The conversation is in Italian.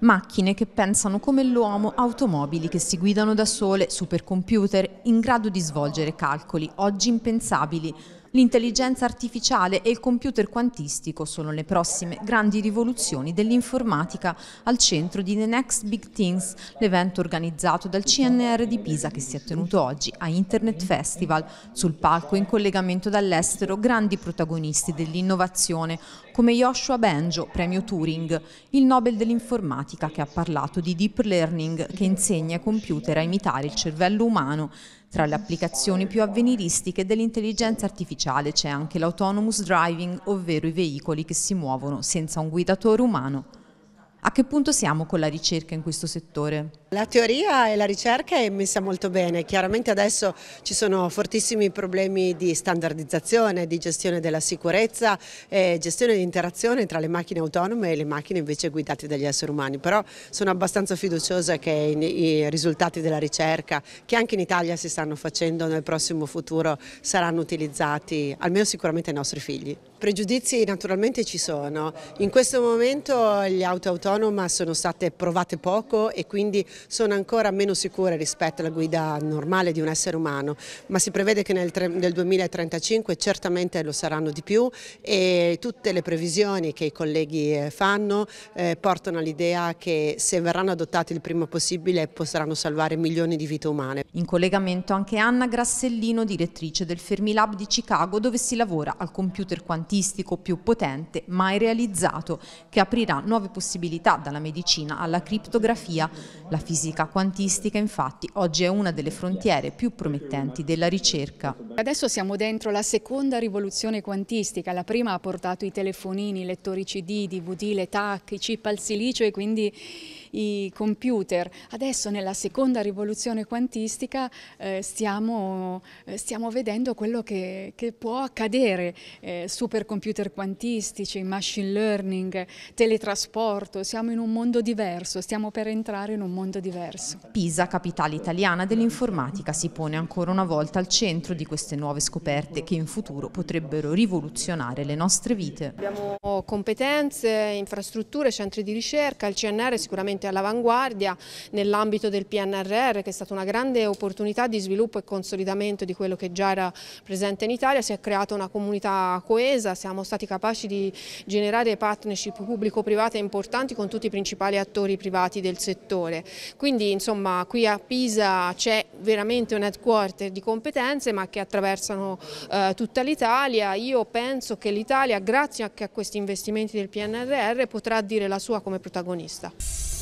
Macchine che pensano come l'uomo, automobili che si guidano da sole, supercomputer in grado di svolgere calcoli oggi impensabili. L'intelligenza artificiale e il computer quantistico sono le prossime grandi rivoluzioni dell'informatica al centro di The Next Big Things, l'evento organizzato dal CNR di Pisa che si è tenuto oggi a Internet Festival. Sul palco in collegamento dall'estero grandi protagonisti dell'innovazione come Joshua Benjo, premio Turing, il Nobel dell'informatica che ha parlato di deep learning che insegna ai computer a imitare il cervello umano tra le applicazioni più avveniristiche dell'intelligenza artificiale c'è anche l'autonomous driving, ovvero i veicoli che si muovono senza un guidatore umano. A che punto siamo con la ricerca in questo settore? La teoria e la ricerca è messa molto bene, chiaramente adesso ci sono fortissimi problemi di standardizzazione, di gestione della sicurezza e gestione di interazione tra le macchine autonome e le macchine invece guidate dagli esseri umani, però sono abbastanza fiduciosa che i risultati della ricerca che anche in Italia si stanno facendo nel prossimo futuro saranno utilizzati almeno sicuramente ai nostri figli. Pregiudizi naturalmente ci sono, in questo momento le auto autonome sono state provate poco e quindi sono ancora meno sicure rispetto alla guida normale di un essere umano, ma si prevede che nel, nel 2035 certamente lo saranno di più e tutte le previsioni che i colleghi eh, fanno eh, portano all'idea che se verranno adottati il prima possibile potranno salvare milioni di vite umane. In collegamento anche Anna Grassellino, direttrice del Fermilab di Chicago, dove si lavora al computer quantistico più potente mai realizzato, che aprirà nuove possibilità dalla medicina alla criptografia. La fisica quantistica infatti oggi è una delle frontiere più promettenti della ricerca. Adesso siamo dentro la seconda rivoluzione quantistica, la prima ha portato i telefonini, i lettori CD, DVD, le TAC, i chip al silicio e quindi i computer. Adesso nella seconda rivoluzione quantistica eh, stiamo, eh, stiamo, vedendo quello che, che può accadere, eh, supercomputer quantistici, machine learning, teletrasporto, siamo in un mondo diverso, stiamo per entrare in un mondo diverso. Pisa, capitale italiana dell'informatica, si pone ancora una volta al centro di queste nuove scoperte che in futuro potrebbero rivoluzionare le nostre vite. Abbiamo competenze, infrastrutture, centri di ricerca, il CNR sicuramente veramente all'avanguardia nell'ambito del PNRR che è stata una grande opportunità di sviluppo e consolidamento di quello che già era presente in Italia, si è creata una comunità coesa, siamo stati capaci di generare partnership pubblico-private importanti con tutti i principali attori privati del settore. Quindi insomma qui a Pisa c'è veramente un headquarter di competenze ma che attraversano eh, tutta l'Italia. Io penso che l'Italia grazie anche a questi investimenti del PNRR potrà dire la sua come protagonista.